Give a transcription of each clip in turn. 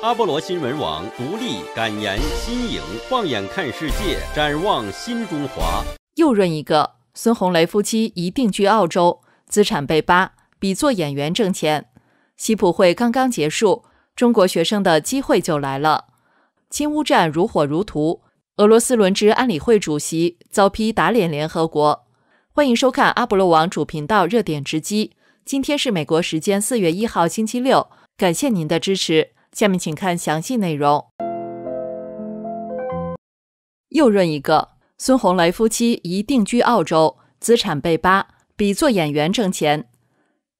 阿波罗新闻网，独立、感言、新颖，放眼看世界，展望新中华。又润一个，孙红雷夫妻一定居澳洲，资产被扒，比做演员挣钱。西普会刚刚结束，中国学生的机会就来了。金乌战如火如荼，俄罗斯轮值安理会主席遭批打脸联合国。欢迎收看阿波罗网主频道热点直击。今天是美国时间四月一号星期六，感谢您的支持。下面请看详细内容。又润一个，孙红雷夫妻一定居澳洲，资产被扒，比做演员挣钱。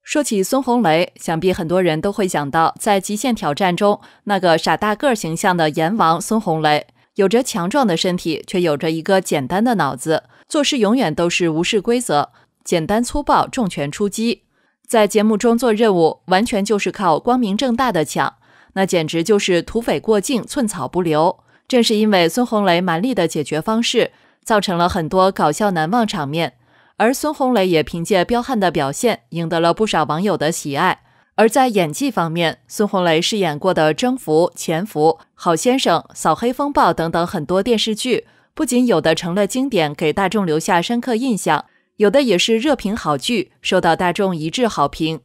说起孙红雷，想必很多人都会想到在《极限挑战》中那个傻大个形象的阎王孙红雷，有着强壮的身体，却有着一个简单的脑子，做事永远都是无视规则，简单粗暴，重拳出击。在节目中做任务，完全就是靠光明正大的抢。那简直就是土匪过境，寸草不留。正是因为孙红雷蛮力的解决方式，造成了很多搞笑难忘场面。而孙红雷也凭借彪悍的表现，赢得了不少网友的喜爱。而在演技方面，孙红雷饰演过的《征服》《潜伏》《好先生》《扫黑风暴》等等很多电视剧，不仅有的成了经典，给大众留下深刻印象，有的也是热评好剧，受到大众一致好评。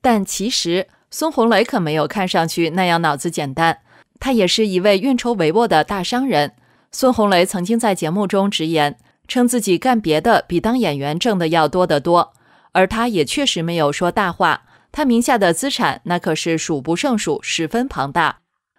但其实，孙红雷可没有看上去那样脑子简单，他也是一位运筹帷幄的大商人。孙红雷曾经在节目中直言，称自己干别的比当演员挣的要多得多。而他也确实没有说大话，他名下的资产那可是数不胜数，十分庞大。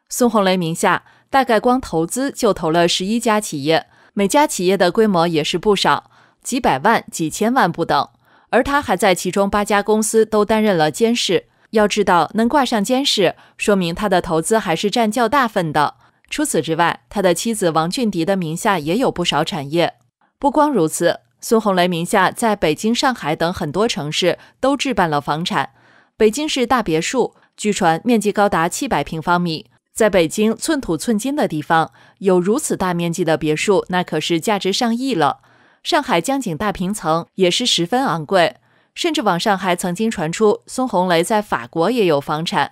孙红雷名下大概光投资就投了十一家企业，每家企业的规模也是不少，几百万、几千万不等。而他还在其中八家公司都担任了监事。要知道能挂上监视，说明他的投资还是占较大份的。除此之外，他的妻子王俊迪的名下也有不少产业。不光如此，孙红雷名下在北京、上海等很多城市都置办了房产。北京市大别墅，据传面积高达七百平方米，在北京寸土寸金的地方，有如此大面积的别墅，那可是价值上亿了。上海江景大平层也是十分昂贵。甚至网上还曾经传出孙红雷在法国也有房产，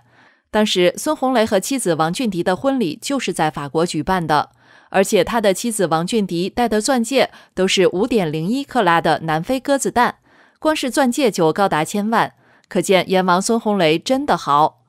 当时孙红雷和妻子王俊迪的婚礼就是在法国举办的，而且他的妻子王俊迪戴的钻戒都是五点零一克拉的南非鸽子蛋，光是钻戒就高达千万，可见阎王孙红雷真的豪。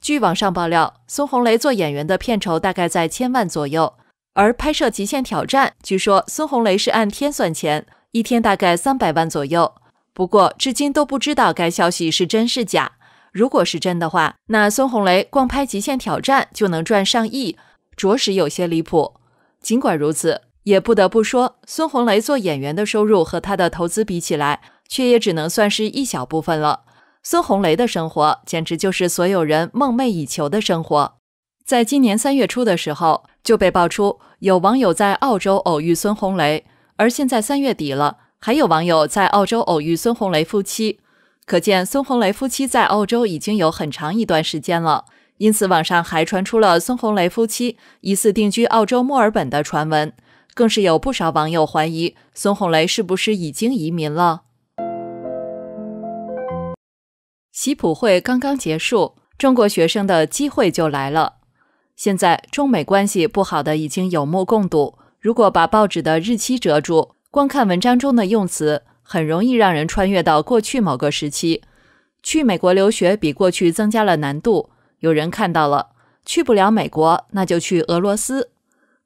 据网上爆料，孙红雷做演员的片酬大概在千万左右，而拍摄《极限挑战》，据说孙红雷是按天算钱，一天大概三百万左右。不过，至今都不知道该消息是真是假。如果是真的话，那孙红雷光拍《极限挑战》就能赚上亿，着实有些离谱。尽管如此，也不得不说，孙红雷做演员的收入和他的投资比起来，却也只能算是一小部分了。孙红雷的生活简直就是所有人梦寐以求的生活。在今年三月初的时候，就被爆出有网友在澳洲偶遇孙红雷，而现在三月底了。还有网友在澳洲偶遇孙红雷夫妻，可见孙红雷夫妻在澳洲已经有很长一段时间了。因此，网上还传出了孙红雷夫妻疑似定居澳洲墨尔本的传闻，更是有不少网友怀疑孙红雷是不是已经移民了。习普会刚刚结束，中国学生的机会就来了。现在中美关系不好的已经有目共睹，如果把报纸的日期遮住。光看文章中的用词，很容易让人穿越到过去某个时期。去美国留学比过去增加了难度。有人看到了，去不了美国，那就去俄罗斯。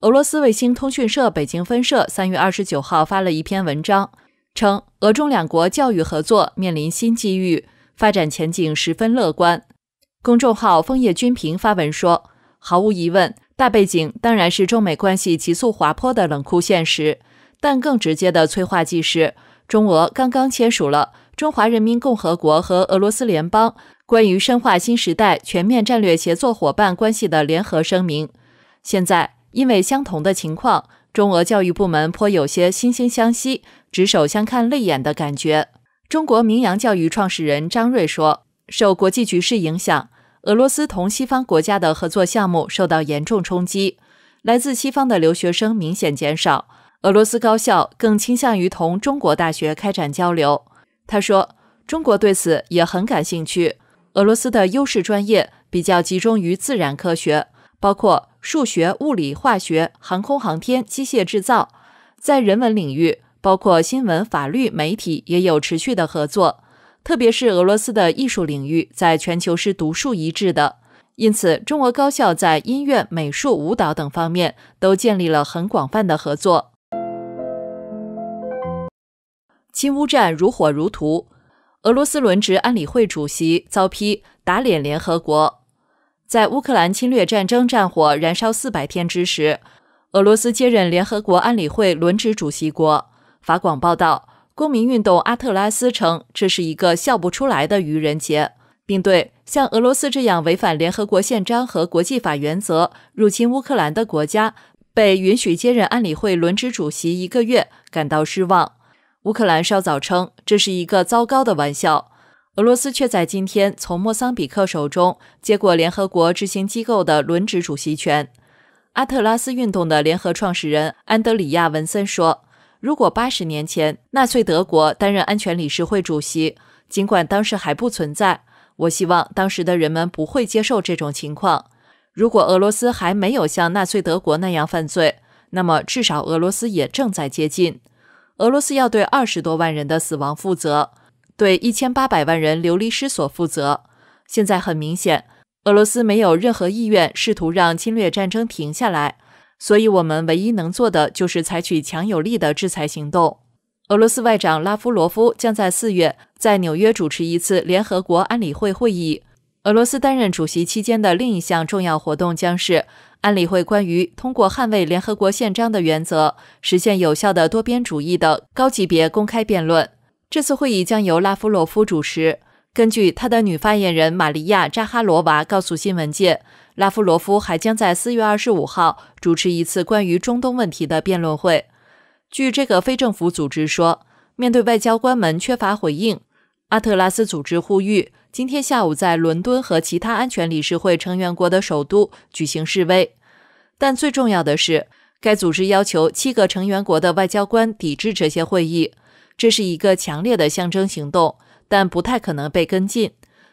俄罗斯卫星通讯社北京分社三月二十九号发了一篇文章，称俄中两国教育合作面临新机遇，发展前景十分乐观。公众号“枫叶君评”发文说，毫无疑问，大背景当然是中美关系急速滑坡的冷酷现实。但更直接的催化剂是，中俄刚刚签署了《中华人民共和国和俄罗斯联邦关于深化新时代全面战略协作伙伴关系的联合声明》。现在，因为相同的情况，中俄教育部门颇有些惺惺相惜、执手相看泪眼的感觉。中国名扬教育创始人张瑞说：“受国际局势影响，俄罗斯同西方国家的合作项目受到严重冲击，来自西方的留学生明显减少。”俄罗斯高校更倾向于同中国大学开展交流。他说，中国对此也很感兴趣。俄罗斯的优势专业比较集中于自然科学，包括数学、物理、化学、航空航天、机械制造。在人文领域，包括新闻、法律、媒体也有持续的合作。特别是俄罗斯的艺术领域在全球是独树一帜的，因此中俄高校在音乐、美术、舞蹈等方面都建立了很广泛的合作。亲乌战如火如荼，俄罗斯轮值安理会主席遭批打脸联合国。在乌克兰侵略战争战火燃烧四百天之时，俄罗斯接任联合国安理会轮值主席国。法广报道，公民运动阿特拉斯称这是一个笑不出来的愚人节，并对像俄罗斯这样违反联合国宪章和国际法原则入侵乌克兰的国家被允许接任安理会轮值主席一个月感到失望。乌克兰稍早称这是一个糟糕的玩笑，俄罗斯却在今天从莫桑比克手中接过联合国执行机构的轮值主席权。阿特拉斯运动的联合创始人安德里亚·文森说：“如果八十年前纳粹德国担任安全理事会主席，尽管当时还不存在，我希望当时的人们不会接受这种情况。如果俄罗斯还没有像纳粹德国那样犯罪，那么至少俄罗斯也正在接近。”俄罗斯要对二十多万人的死亡负责，对一千八百万人流离失所负责。现在很明显，俄罗斯没有任何意愿试图让侵略战争停下来，所以我们唯一能做的就是采取强有力的制裁行动。俄罗斯外长拉夫罗夫将在四月在纽约主持一次联合国安理会会议。俄罗斯担任主席期间的另一项重要活动将是安理会关于通过捍卫联合国宪章的原则实现有效的多边主义的高级别公开辩论。这次会议将由拉夫罗夫主持。根据他的女发言人玛利亚扎哈罗娃告诉新闻界，拉夫罗夫还将在四月二十五号主持一次关于中东问题的辩论会。据这个非政府组织说，面对外交官们缺乏回应，阿特拉斯组织呼吁。今天下午，在伦敦和其他安全理事会成员国的首都举行示威。但最重要的是，该组织要求七个成员国的外交官抵制这些会议。这是一个强烈的象征行动，但不太可能被跟进。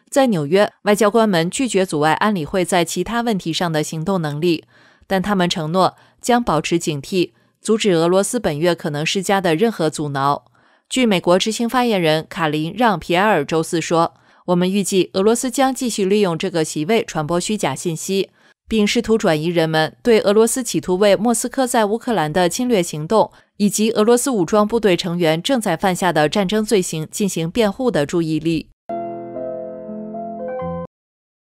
在纽约，外交官们拒绝阻碍安理会在其他问题上的行动能力，但他们承诺将保持警惕，阻止俄罗斯本月可能施加的任何阻挠。据美国执行发言人卡林让皮埃尔周四说。我们预计俄罗斯将继续利用这个席位传播虚假信息，并试图转移人们对俄罗斯企图为莫斯科在乌克兰的侵略行动以及俄罗斯武装部队成员正在犯下的战争罪行进行辩护的注意力。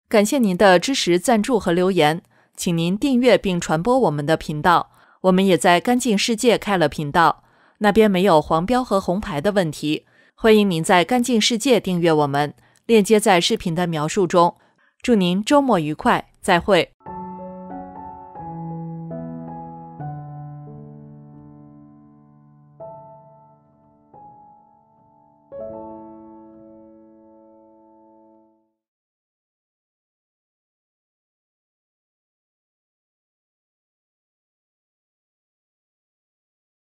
感谢您的支持、赞助和留言，请您订阅并传播我们的频道。我们也在干净世界开了频道，那边没有黄标和红牌的问题，欢迎您在干净世界订阅我们。链接在视频的描述中。祝您周末愉快，再会。